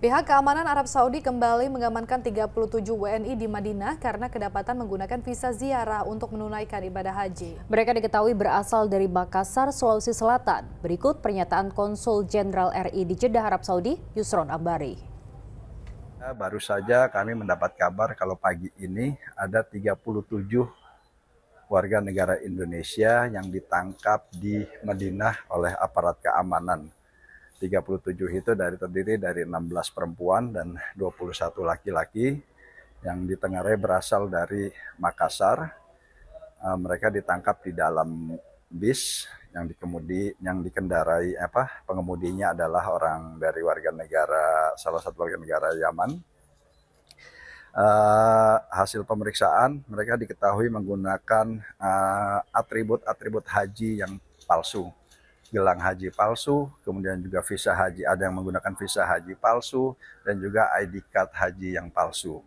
Pihak keamanan Arab Saudi kembali mengamankan 37 WNI di Madinah karena kedapatan menggunakan visa ziarah untuk menunaikan ibadah haji. Mereka diketahui berasal dari Makassar, Sulawesi Selatan. Berikut pernyataan Konsul Jenderal RI di Jeddah Arab Saudi, Yusron Ambari. Ya, baru saja kami mendapat kabar kalau pagi ini ada 37 warga negara Indonesia yang ditangkap di Madinah oleh aparat keamanan 37 itu dari terdiri dari 16 perempuan dan 21 laki-laki yang di tengahnya berasal dari Makassar. Uh, mereka ditangkap di dalam bis yang dikemudi yang dikendarai apa pengemudinya adalah orang dari warga negara salah satu warga negara Yaman uh, hasil pemeriksaan mereka diketahui menggunakan eh, atribut-atribut uh, atribut -atribut haji yang palsu gelang haji palsu, kemudian juga visa haji, ada yang menggunakan visa haji palsu, dan juga ID card haji yang palsu.